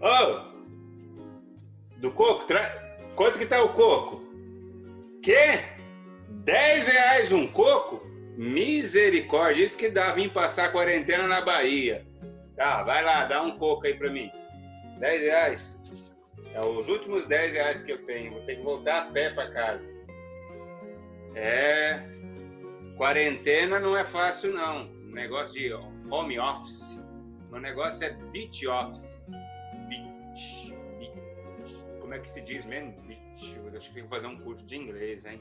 Oh, do coco? Tra... Quanto que tá o coco? Quê? 10 reais um coco? Misericórdia, isso que dá vir passar a quarentena na Bahia. Tá, vai lá, dá um coco aí pra mim. 10 reais. É os últimos 10 reais que eu tenho. Vou ter que voltar a pé pra casa. É. Quarentena não é fácil, não. negócio de home office. O negócio é beach office como é que se diz mesmo? Acho que tem vou fazer um curso de inglês, hein?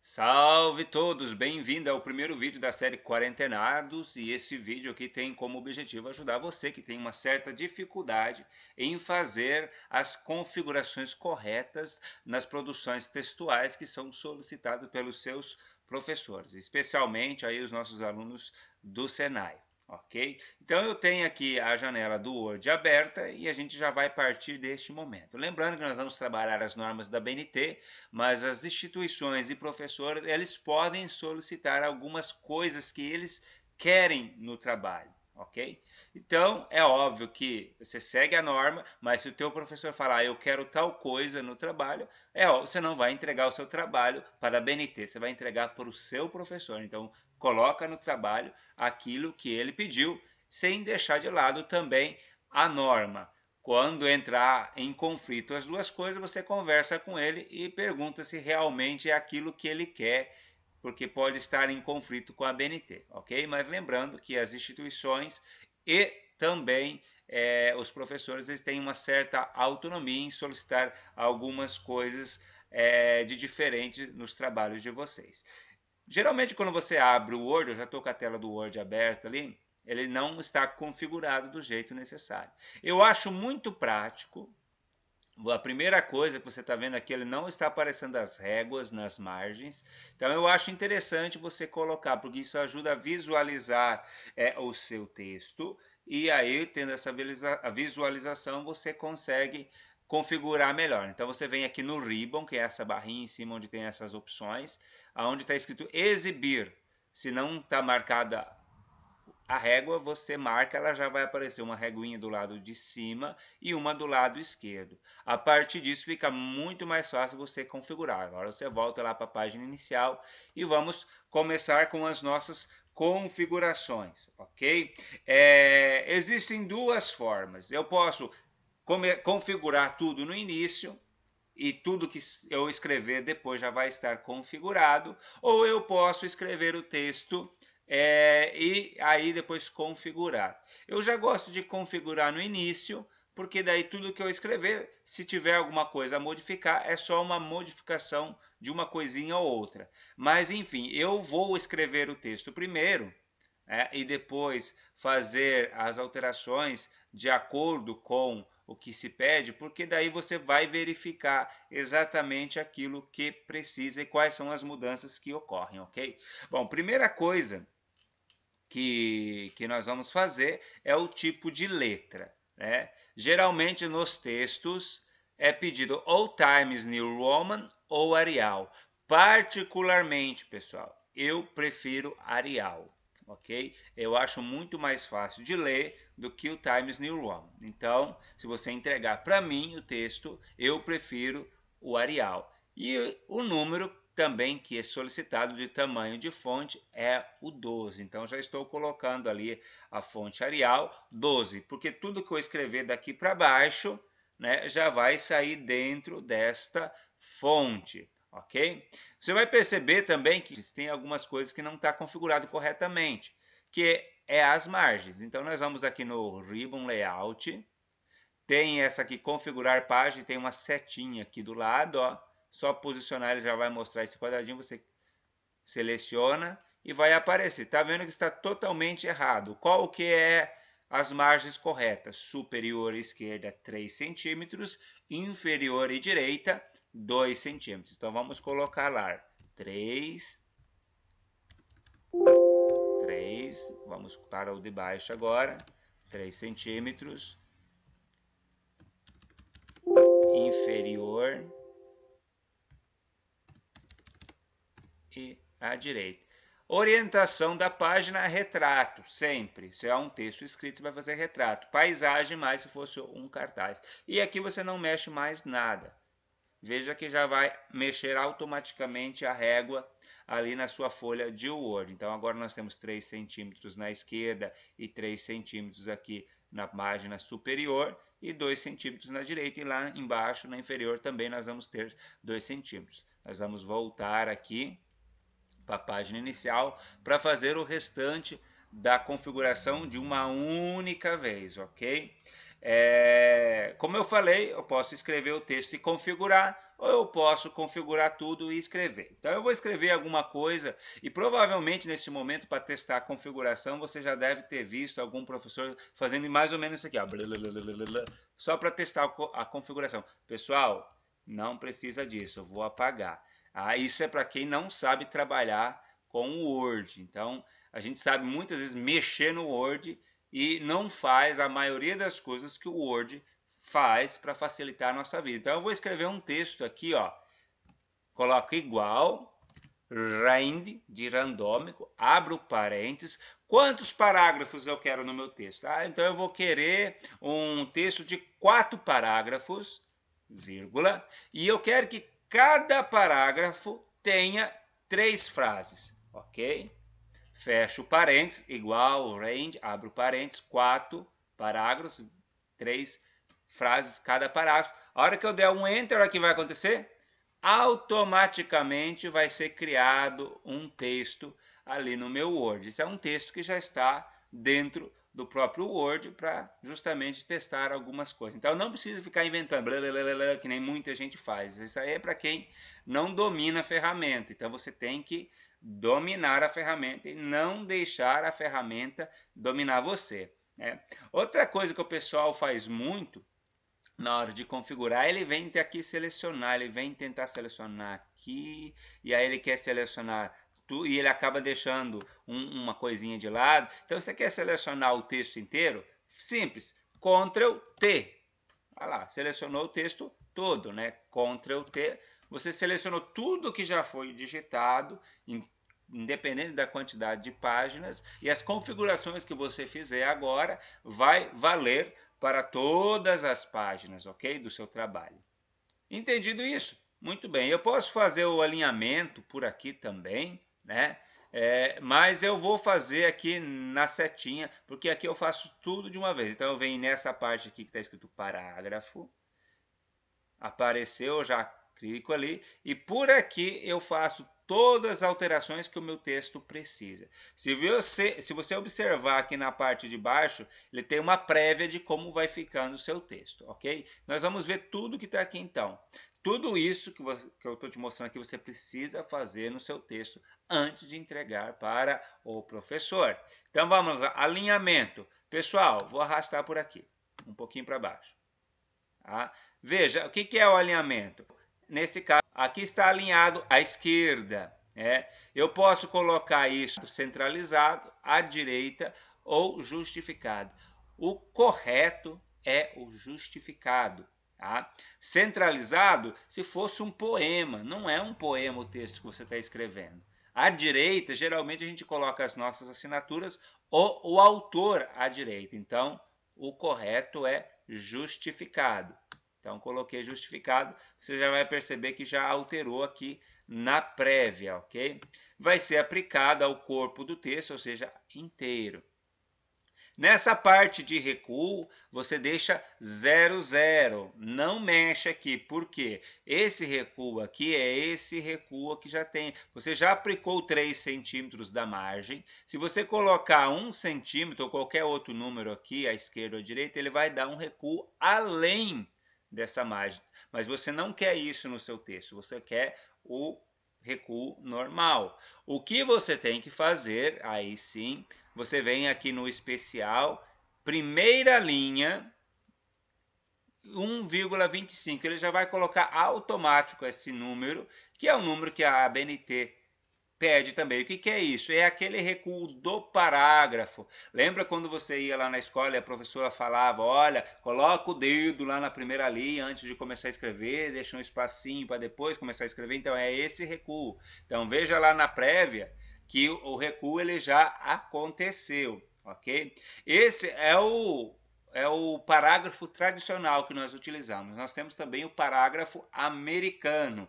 Salve todos, bem-vindo ao primeiro vídeo da série Quarentenados e esse vídeo aqui tem como objetivo ajudar você que tem uma certa dificuldade em fazer as configurações corretas nas produções textuais que são solicitadas pelos seus professores, especialmente aí os nossos alunos do Senai ok? Então eu tenho aqui a janela do Word aberta e a gente já vai partir deste momento. Lembrando que nós vamos trabalhar as normas da BNT, mas as instituições e professores, eles podem solicitar algumas coisas que eles querem no trabalho, ok? Então, é óbvio que você segue a norma, mas se o teu professor falar, ah, eu quero tal coisa no trabalho, é óbvio, você não vai entregar o seu trabalho para a BNT, você vai entregar para o seu professor. Então, coloca no trabalho aquilo que ele pediu, sem deixar de lado também a norma. Quando entrar em conflito as duas coisas, você conversa com ele e pergunta se realmente é aquilo que ele quer, porque pode estar em conflito com a BNT, ok? Mas lembrando que as instituições e também é, os professores eles têm uma certa autonomia em solicitar algumas coisas é, de diferente nos trabalhos de vocês. Geralmente, quando você abre o Word, eu já estou com a tela do Word aberta ali, ele não está configurado do jeito necessário. Eu acho muito prático. A primeira coisa que você está vendo aqui, ele não está aparecendo as réguas nas margens. Então, eu acho interessante você colocar, porque isso ajuda a visualizar é, o seu texto. E aí, tendo essa visualização, você consegue configurar melhor. Então você vem aqui no Ribbon, que é essa barrinha em cima onde tem essas opções, aonde está escrito exibir. Se não está marcada a régua, você marca, ela já vai aparecer uma régua do lado de cima e uma do lado esquerdo. A partir disso fica muito mais fácil você configurar. Agora você volta lá para a página inicial e vamos começar com as nossas configurações, ok? É, existem duas formas. Eu posso configurar tudo no início e tudo que eu escrever depois já vai estar configurado, ou eu posso escrever o texto é, e aí depois configurar. Eu já gosto de configurar no início, porque daí tudo que eu escrever, se tiver alguma coisa a modificar, é só uma modificação de uma coisinha ou outra. Mas enfim, eu vou escrever o texto primeiro é, e depois fazer as alterações de acordo com o que se pede, porque daí você vai verificar exatamente aquilo que precisa e quais são as mudanças que ocorrem, ok? Bom, primeira coisa que, que nós vamos fazer é o tipo de letra, né? Geralmente nos textos é pedido ou Times New Roman ou Arial. Particularmente, pessoal, eu prefiro Arial, ok? Eu acho muito mais fácil de ler, do que o Times New Roman. Então, se você entregar para mim o texto, eu prefiro o Arial. E o número também que é solicitado de tamanho de fonte é o 12. Então, já estou colocando ali a fonte Arial 12, porque tudo que eu escrever daqui para baixo né, já vai sair dentro desta fonte ok? Você vai perceber também que tem algumas coisas que não está configurado corretamente, que é é as margens. Então, nós vamos aqui no Ribbon Layout, tem essa aqui, configurar página, tem uma setinha aqui do lado, ó. Só posicionar, ele já vai mostrar esse quadradinho, você seleciona e vai aparecer. Tá vendo que está totalmente errado. Qual que é as margens corretas? Superior esquerda 3 centímetros, inferior e direita 2 centímetros. Então, vamos colocar lá 3 3, vamos para o de baixo agora, 3 centímetros, inferior e à direita. Orientação da página, retrato, sempre. Se é um texto escrito, você vai fazer retrato. Paisagem, mais se fosse um cartaz. E aqui você não mexe mais nada. Veja que já vai mexer automaticamente a régua ali na sua folha de Word. Então agora nós temos 3 centímetros na esquerda e 3 centímetros aqui na página superior e 2 centímetros na direita e lá embaixo na inferior também nós vamos ter 2 centímetros. Nós vamos voltar aqui para a página inicial para fazer o restante da configuração de uma única vez, ok? É, como eu falei, eu posso escrever o texto e configurar, ou eu posso configurar tudo e escrever. Então eu vou escrever alguma coisa e provavelmente nesse momento para testar a configuração você já deve ter visto algum professor fazendo mais ou menos isso aqui, ó, só para testar a configuração. Pessoal, não precisa disso, eu vou apagar. Ah, isso é para quem não sabe trabalhar com o Word. Então a gente sabe muitas vezes mexer no Word e não faz a maioria das coisas que o Word faz para facilitar a nossa vida. Então, eu vou escrever um texto aqui, ó. Coloco igual, rand, de randômico, abro parênteses. Quantos parágrafos eu quero no meu texto? Ah, então, eu vou querer um texto de quatro parágrafos, vírgula, e eu quero que cada parágrafo tenha três frases, ok? Fecho parênteses, igual, range, abro parênteses, quatro parágrafos, três frases, cada parágrafo. A hora que eu der um enter, o que vai acontecer? Automaticamente vai ser criado um texto ali no meu Word. Isso é um texto que já está dentro do próprio Word para justamente testar algumas coisas. Então não precisa ficar inventando, blá, blá, blá, que nem muita gente faz. Isso aí é para quem não domina a ferramenta. Então você tem que dominar a ferramenta e não deixar a ferramenta dominar você. Né? Outra coisa que o pessoal faz muito na hora de configurar, ele vem até aqui selecionar, ele vem tentar selecionar aqui, e aí ele quer selecionar tudo, e ele acaba deixando um, uma coisinha de lado. Então, você quer selecionar o texto inteiro? Simples, Ctrl T. Olha lá, selecionou o texto todo, né? Ctrl T. Você selecionou tudo que já foi digitado, independente da quantidade de páginas, e as configurações que você fizer agora vai valer para todas as páginas, ok? Do seu trabalho. Entendido isso? Muito bem. Eu posso fazer o alinhamento por aqui também, né? É, mas eu vou fazer aqui na setinha, porque aqui eu faço tudo de uma vez. Então eu venho nessa parte aqui que está escrito parágrafo. Apareceu, já clico ali. E por aqui eu faço todas as alterações que o meu texto precisa. Se você, se você observar aqui na parte de baixo, ele tem uma prévia de como vai ficando o seu texto, ok? Nós vamos ver tudo que está aqui então. Tudo isso que, você, que eu estou te mostrando aqui, você precisa fazer no seu texto antes de entregar para o professor. Então vamos lá, alinhamento. Pessoal, vou arrastar por aqui, um pouquinho para baixo. Tá? Veja, o que, que é o alinhamento? Nesse caso, Aqui está alinhado à esquerda. Né? Eu posso colocar isso centralizado, à direita ou justificado. O correto é o justificado. Tá? Centralizado, se fosse um poema, não é um poema o texto que você está escrevendo. À direita, geralmente a gente coloca as nossas assinaturas ou o autor à direita. Então, o correto é justificado. Então, coloquei justificado, você já vai perceber que já alterou aqui na prévia, ok? Vai ser aplicada ao corpo do texto, ou seja, inteiro. Nessa parte de recuo, você deixa 00, não mexe aqui, porque esse recuo aqui é esse recuo que já tem. Você já aplicou 3 centímetros da margem. Se você colocar 1 centímetro ou qualquer outro número aqui, à esquerda ou à direita, ele vai dar um recuo além dessa margem. Mas você não quer isso no seu texto, você quer o recuo normal. O que você tem que fazer, aí sim, você vem aqui no especial, primeira linha, 1,25. Ele já vai colocar automático esse número, que é o número que a ABNT pede também. O que, que é isso? É aquele recuo do parágrafo. Lembra quando você ia lá na escola e a professora falava: olha, coloca o dedo lá na primeira linha antes de começar a escrever, deixa um espacinho para depois começar a escrever? Então é esse recuo. Então veja lá na prévia que o recuo ele já aconteceu, ok? Esse é o é o parágrafo tradicional que nós utilizamos. Nós temos também o parágrafo americano.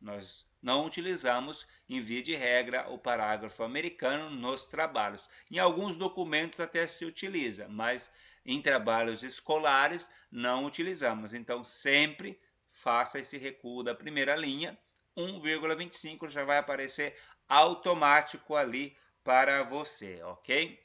Nós não utilizamos, em via de regra, o parágrafo americano nos trabalhos. Em alguns documentos até se utiliza, mas em trabalhos escolares não utilizamos. Então, sempre faça esse recuo da primeira linha, 1,25 já vai aparecer automático ali para você, ok?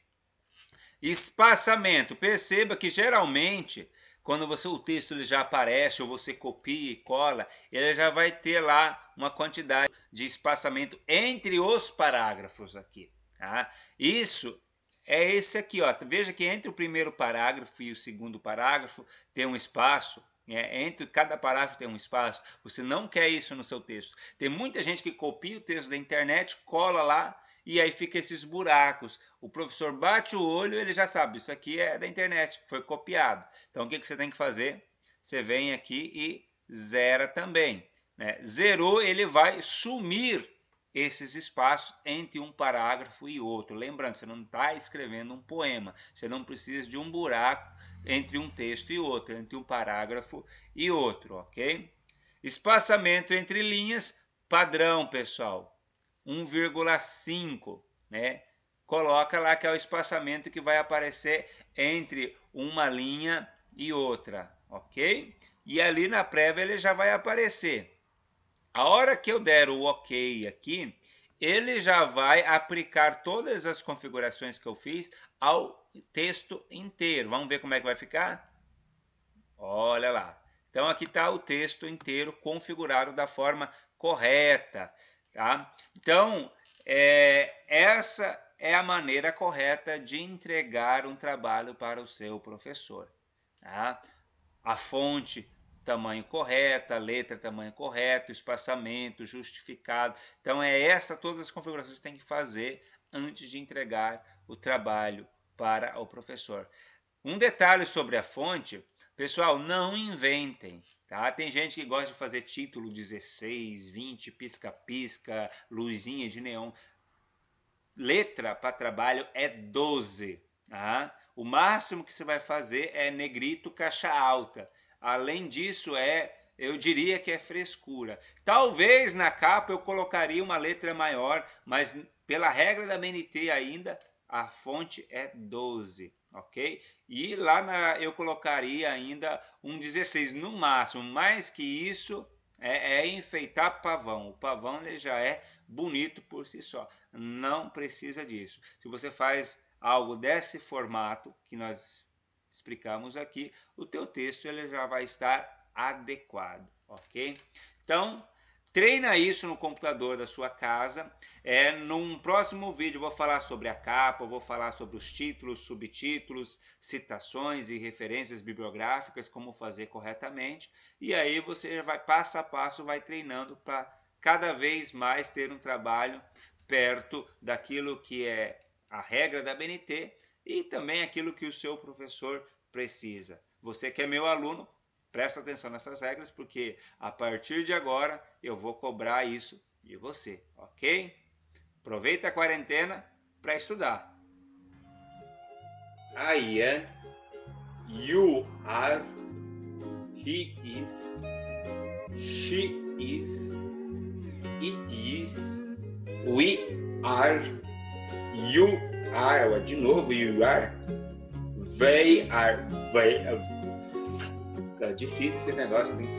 Espaçamento. Perceba que geralmente quando você o texto ele já aparece ou você copia e cola, ele já vai ter lá uma quantidade de espaçamento entre os parágrafos aqui. Tá? Isso é esse aqui, ó. Veja que entre o primeiro parágrafo e o segundo parágrafo tem um espaço. Né? Entre cada parágrafo tem um espaço. Você não quer isso no seu texto. Tem muita gente que copia o texto da internet, cola lá e aí fica esses buracos. O professor bate o olho, ele já sabe, isso aqui é da internet, foi copiado. Então o que, que você tem que fazer? Você vem aqui e zera também. Né? Zerou, ele vai sumir esses espaços entre um parágrafo e outro. Lembrando, você não está escrevendo um poema, você não precisa de um buraco entre um texto e outro, entre um parágrafo e outro, ok? Espaçamento entre linhas, padrão, pessoal. 1,5, né? Coloca lá que é o espaçamento que vai aparecer entre uma linha e outra, ok? E ali na prévia ele já vai aparecer. A hora que eu der o ok aqui, ele já vai aplicar todas as configurações que eu fiz ao texto inteiro. Vamos ver como é que vai ficar? Olha lá. Então aqui está o texto inteiro configurado da forma correta. Tá? Então, é, essa é a maneira correta de entregar um trabalho para o seu professor. Tá? A fonte, tamanho correto, letra, tamanho correto, espaçamento, justificado. Então, é essa, todas as configurações que tem que fazer antes de entregar o trabalho para o professor. Um detalhe sobre a fonte Pessoal, não inventem, tá? Tem gente que gosta de fazer título 16, 20, pisca-pisca, luzinha de neon. Letra para trabalho é 12, tá? O máximo que você vai fazer é negrito, caixa alta. Além disso, é eu diria que é frescura. Talvez na capa eu colocaria uma letra maior, mas pela regra da MNT ainda, a fonte é 12, ok? E lá na, eu colocaria ainda um 16 no máximo, mais que isso é, é enfeitar pavão. O pavão ele já é bonito por si só, não precisa disso. Se você faz algo desse formato que nós explicamos aqui, o teu texto ele já vai estar adequado, ok? Então, Treina isso no computador da sua casa. É, num próximo vídeo vou falar sobre a capa, vou falar sobre os títulos, subtítulos, citações e referências bibliográficas, como fazer corretamente. E aí você vai passo a passo vai treinando para cada vez mais ter um trabalho perto daquilo que é a regra da BNT e também aquilo que o seu professor precisa. Você que é meu aluno, Presta atenção nessas regras, porque a partir de agora eu vou cobrar isso de você, ok? Aproveita a quarentena para estudar. I am, you are, he is, she is, it is, we are, you are, de novo, you are, they are, they are Cara, difícil esse negócio, hein?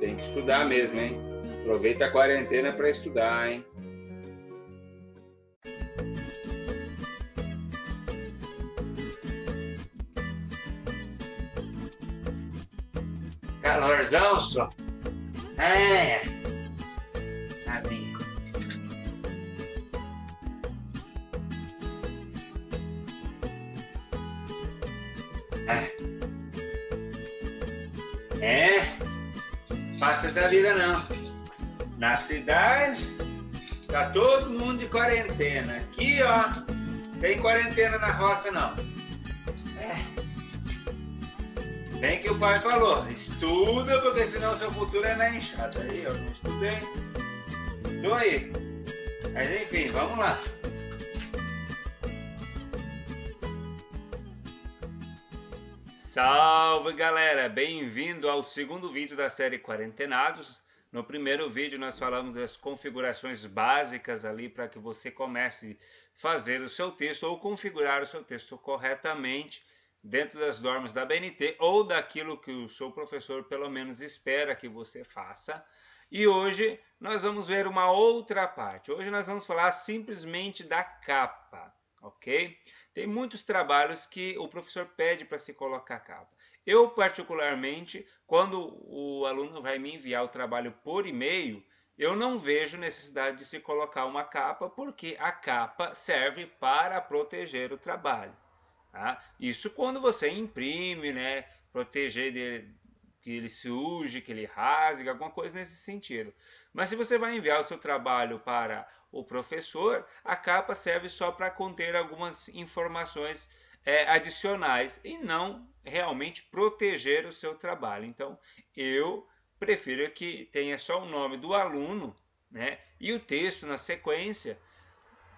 Tem que estudar mesmo, hein? Aproveita a quarentena para estudar, hein? Calorzão só. É. Tá bem. da vida, não. Na cidade, tá todo mundo de quarentena. Aqui, ó, tem quarentena na roça, não. É. Bem que o pai falou, estuda, porque senão seu futuro é na enxada. Aí, eu não estudei. Tô então aí. Mas enfim, vamos lá. Salve galera, bem-vindo ao segundo vídeo da série Quarentenados. No primeiro vídeo nós falamos das configurações básicas ali para que você comece a fazer o seu texto ou configurar o seu texto corretamente dentro das normas da BNT ou daquilo que o seu professor pelo menos espera que você faça. E hoje nós vamos ver uma outra parte. Hoje nós vamos falar simplesmente da capa ok? Tem muitos trabalhos que o professor pede para se colocar a capa. Eu, particularmente, quando o aluno vai me enviar o trabalho por e-mail, eu não vejo necessidade de se colocar uma capa, porque a capa serve para proteger o trabalho. Tá? Isso quando você imprime, né? proteger dele, que ele surge, que ele rasgue, alguma coisa nesse sentido. Mas se você vai enviar o seu trabalho para o professor, a capa serve só para conter algumas informações é, adicionais e não realmente proteger o seu trabalho. Então, eu prefiro que tenha só o nome do aluno né, e o texto na sequência,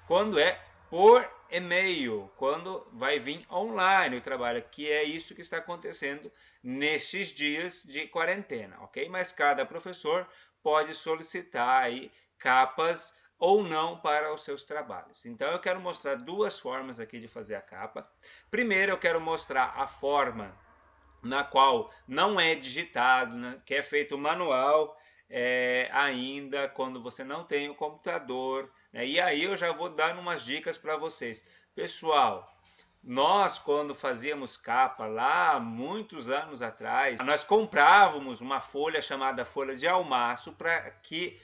quando é por e-mail, quando vai vir online o trabalho, que é isso que está acontecendo nesses dias de quarentena, ok? Mas cada professor pode solicitar aí capas ou não para os seus trabalhos. Então eu quero mostrar duas formas aqui de fazer a capa. Primeiro eu quero mostrar a forma na qual não é digitado, né, que é feito manual é, ainda quando você não tem o computador. Né, e aí eu já vou dar umas dicas para vocês. Pessoal, nós, quando fazíamos capa lá muitos anos atrás, nós comprávamos uma folha chamada folha de almaço para que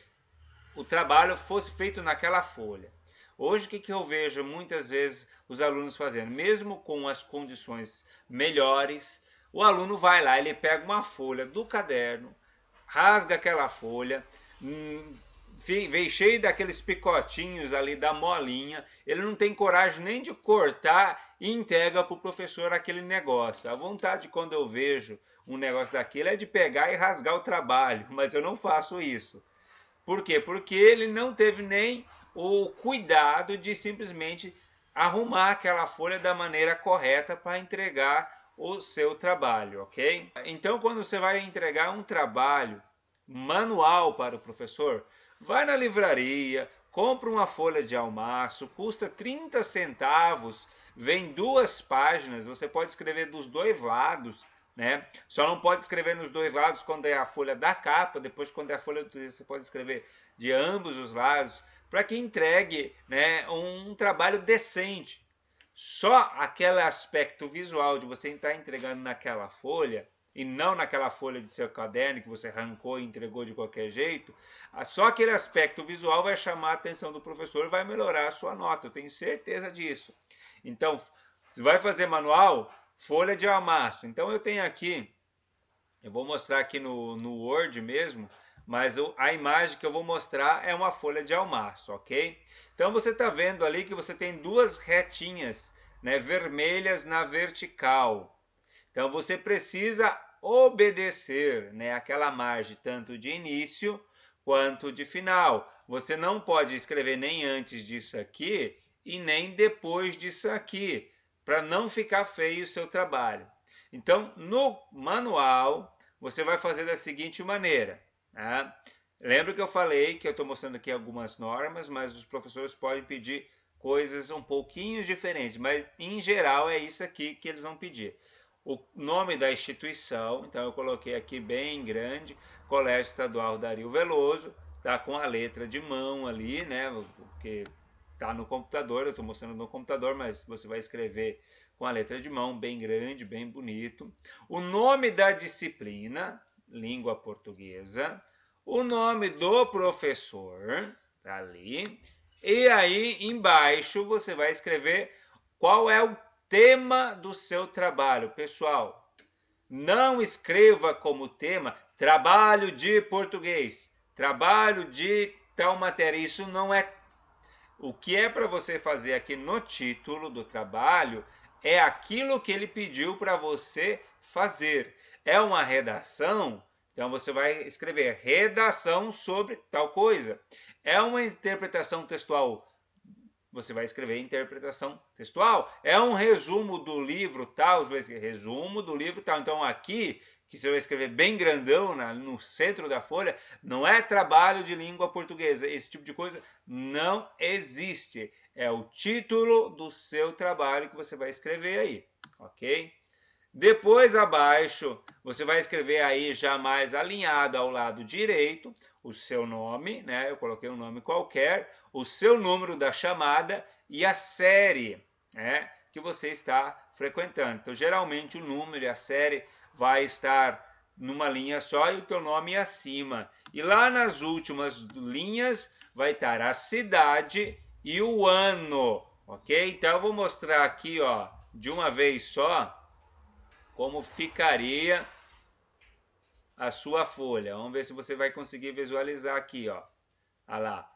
o trabalho fosse feito naquela folha. Hoje, o que, que eu vejo muitas vezes os alunos fazendo? Mesmo com as condições melhores, o aluno vai lá, ele pega uma folha do caderno, rasga aquela folha, vem hum, cheio daqueles picotinhos ali da molinha, ele não tem coragem nem de cortar e entrega para o professor aquele negócio. A vontade quando eu vejo um negócio daquilo é de pegar e rasgar o trabalho, mas eu não faço isso. Por quê? Porque ele não teve nem o cuidado de simplesmente arrumar aquela folha da maneira correta para entregar o seu trabalho, ok? Então, quando você vai entregar um trabalho manual para o professor, vai na livraria, compra uma folha de almaço, custa 30 centavos, vem duas páginas, você pode escrever dos dois lados né? Só não pode escrever nos dois lados quando é a folha da capa, depois quando é a folha do texto, você pode escrever de ambos os lados, para que entregue né, um trabalho decente. Só aquele aspecto visual de você estar entregando naquela folha e não naquela folha de seu caderno que você arrancou e entregou de qualquer jeito, só aquele aspecto visual vai chamar a atenção do professor, vai melhorar a sua nota, eu tenho certeza disso. Então, se vai fazer manual, folha de amasso. Então eu tenho aqui, eu vou mostrar aqui no, no Word mesmo, mas a imagem que eu vou mostrar é uma folha de almaço, ok? Então você está vendo ali que você tem duas retinhas né, vermelhas na vertical. Então você precisa obedecer né, aquela margem tanto de início quanto de final. Você não pode escrever nem antes disso aqui e nem depois disso aqui para não ficar feio o seu trabalho. Então, no manual, você vai fazer da seguinte maneira. Né? Lembra que eu falei que eu estou mostrando aqui algumas normas, mas os professores podem pedir coisas um pouquinho diferentes, mas em geral é isso aqui que eles vão pedir. O nome da instituição, então eu coloquei aqui bem grande, Colégio Estadual Dario Veloso, tá com a letra de mão ali, né? Porque tá no computador, eu estou mostrando no computador, mas você vai escrever com a letra de mão, bem grande, bem bonito. O nome da disciplina, língua portuguesa, o nome do professor, tá ali, e aí embaixo você vai escrever qual é o tema do seu trabalho. Pessoal, não escreva como tema trabalho de português, trabalho de tal matéria. Isso não é o que é para você fazer aqui no título do trabalho é aquilo que ele pediu para você fazer. É uma redação? Então você vai escrever redação sobre tal coisa. É uma interpretação textual? Você vai escrever interpretação textual. É um resumo do livro tal? Tá? Resumo do livro tal. Então aqui que você vai escrever bem grandão na, no centro da folha, não é trabalho de língua portuguesa. Esse tipo de coisa não existe. É o título do seu trabalho que você vai escrever aí, ok? Depois, abaixo, você vai escrever aí já mais alinhado ao lado direito o seu nome, né? Eu coloquei um nome qualquer, o seu número da chamada e a série, né? Que você está frequentando. Então, geralmente, o número e a série vai estar numa linha só e o teu nome é acima. E lá nas últimas linhas vai estar a cidade e o ano, ok? Então eu vou mostrar aqui, ó, de uma vez só, como ficaria a sua folha. Vamos ver se você vai conseguir visualizar aqui, ó. Olha lá.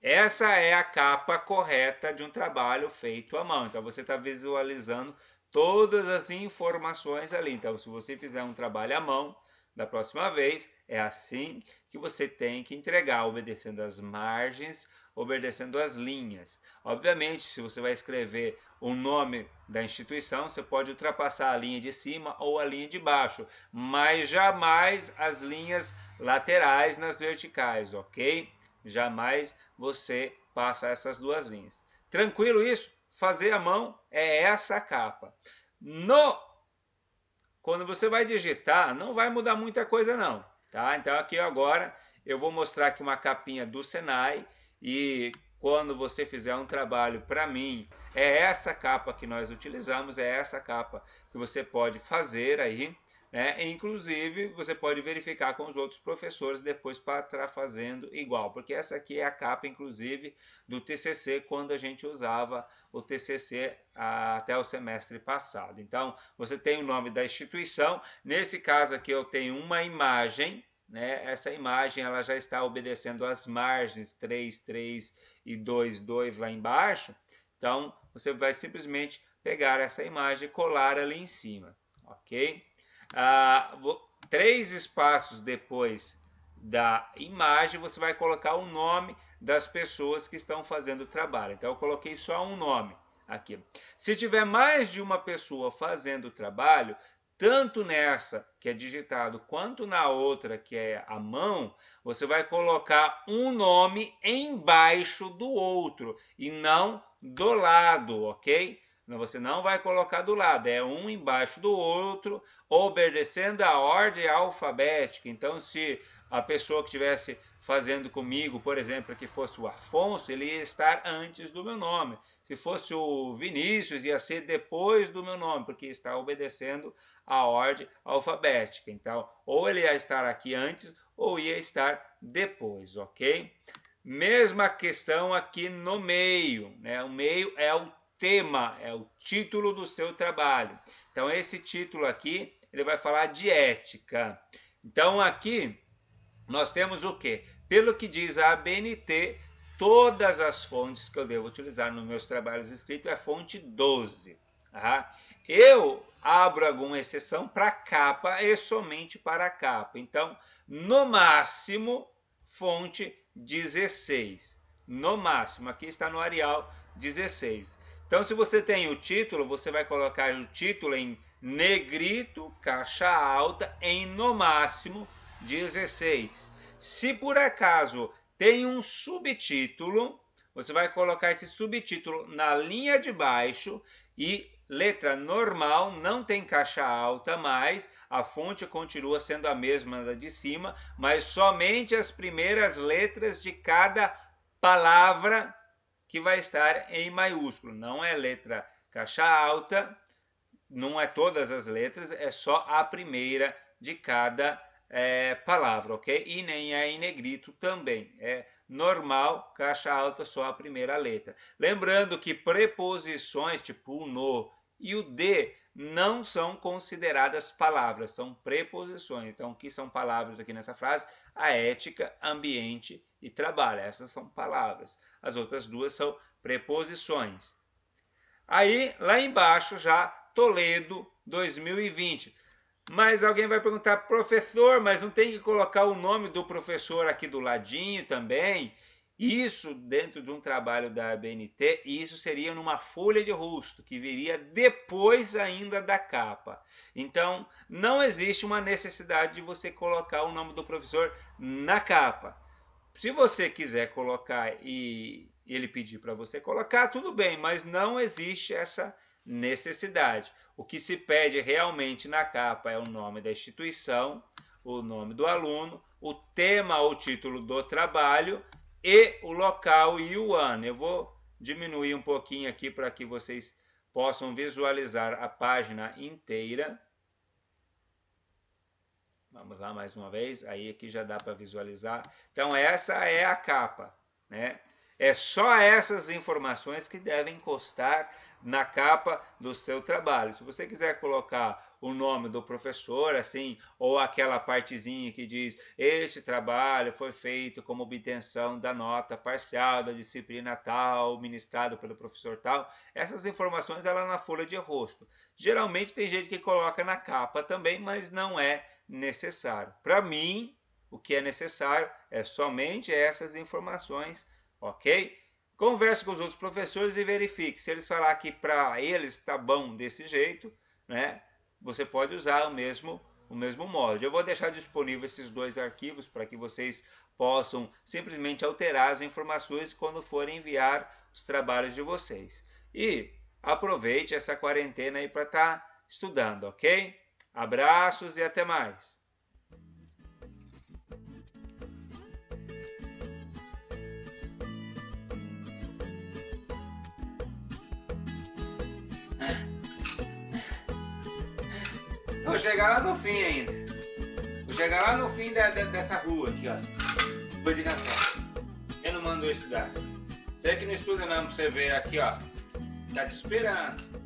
Essa é a capa correta de um trabalho feito à mão. Então você está visualizando todas as informações ali. Então, se você fizer um trabalho à mão, da próxima vez, é assim que você tem que entregar, obedecendo as margens, obedecendo as linhas. Obviamente, se você vai escrever o nome da instituição, você pode ultrapassar a linha de cima ou a linha de baixo, mas jamais as linhas laterais nas verticais, ok? Jamais você passa essas duas linhas. Tranquilo isso? fazer à mão é essa capa. No quando você vai digitar, não vai mudar muita coisa não, tá? Então aqui agora eu vou mostrar aqui uma capinha do Senai e quando você fizer um trabalho para mim, é essa capa que nós utilizamos, é essa capa que você pode fazer aí né? Inclusive, você pode verificar com os outros professores depois para estar fazendo igual, porque essa aqui é a capa, inclusive, do TCC, quando a gente usava o TCC a, ah, até o semestre passado. Então, você tem o nome da instituição, nesse caso aqui eu tenho uma imagem, né? Essa imagem ela já está obedecendo às margens 3, 3 e 2, 2 lá embaixo, então você vai simplesmente pegar essa imagem e colar ali em cima, ok? Ah, três espaços depois da imagem, você vai colocar o nome das pessoas que estão fazendo o trabalho. Então, eu coloquei só um nome aqui. Se tiver mais de uma pessoa fazendo o trabalho, tanto nessa que é digitado quanto na outra que é a mão, você vai colocar um nome embaixo do outro e não do lado, ok? Você não vai colocar do lado, é um embaixo do outro, obedecendo a ordem alfabética. Então, se a pessoa que estivesse fazendo comigo, por exemplo, que fosse o Afonso, ele ia estar antes do meu nome. Se fosse o Vinícius, ia ser depois do meu nome, porque está obedecendo a ordem alfabética. Então, ou ele ia estar aqui antes, ou ia estar depois, ok? Mesma questão aqui no meio, né? O meio é o tema, é o título do seu trabalho. Então, esse título aqui, ele vai falar de ética. Então, aqui, nós temos o quê? Pelo que diz a ABNT, todas as fontes que eu devo utilizar nos meus trabalhos escritos é fonte 12. Tá? Eu abro alguma exceção para capa e somente para capa. Então, no máximo, fonte 16. No máximo, aqui está no Arial 16. Então, se você tem o título, você vai colocar o título em negrito, caixa alta, em no máximo 16. Se por acaso tem um subtítulo, você vai colocar esse subtítulo na linha de baixo e letra normal, não tem caixa alta mais, a fonte continua sendo a mesma da de cima, mas somente as primeiras letras de cada palavra que vai estar em maiúsculo. Não é letra caixa alta, não é todas as letras, é só a primeira de cada é, palavra, ok? E nem é em negrito também. É normal, caixa alta, só a primeira letra. Lembrando que preposições tipo no, e o de não são consideradas palavras, são preposições. Então, o que são palavras aqui nessa frase? A ética, ambiente e trabalho. Essas são palavras. As outras duas são preposições. Aí, lá embaixo, já Toledo 2020. Mas alguém vai perguntar, professor, mas não tem que colocar o nome do professor aqui do ladinho também? Isso dentro de um trabalho da ABNT, e isso seria numa folha de rosto, que viria depois ainda da capa. Então, não existe uma necessidade de você colocar o nome do professor na capa. Se você quiser colocar e ele pedir para você colocar, tudo bem, mas não existe essa necessidade. O que se pede realmente na capa é o nome da instituição, o nome do aluno, o tema ou título do trabalho e o local e o ano. Eu vou diminuir um pouquinho aqui para que vocês possam visualizar a página inteira. Vamos lá mais uma vez, aí aqui já dá para visualizar. Então essa é a capa, né? É só essas informações que devem constar na capa do seu trabalho. Se você quiser colocar o nome do professor, assim, ou aquela partezinha que diz: este trabalho foi feito como obtenção da nota parcial da disciplina tal, ministrado pelo professor tal. Essas informações ela é na folha de rosto. Geralmente tem gente que coloca na capa também, mas não é necessário. Para mim, o que é necessário é somente essas informações, ok? Converse com os outros professores e verifique. Se eles falar que para eles está bom desse jeito, né? você pode usar o mesmo o mesmo molde. Eu vou deixar disponível esses dois arquivos para que vocês possam simplesmente alterar as informações quando forem enviar os trabalhos de vocês. E aproveite essa quarentena aí para estar tá estudando, ok? Abraços e até mais! Vou chegar lá no fim ainda. Vou chegar lá no fim da, da, dessa rua aqui, ó. Vou de café. Quem não mandou estudar? Você que não estuda mesmo pra você ver aqui, ó. Tá te esperando.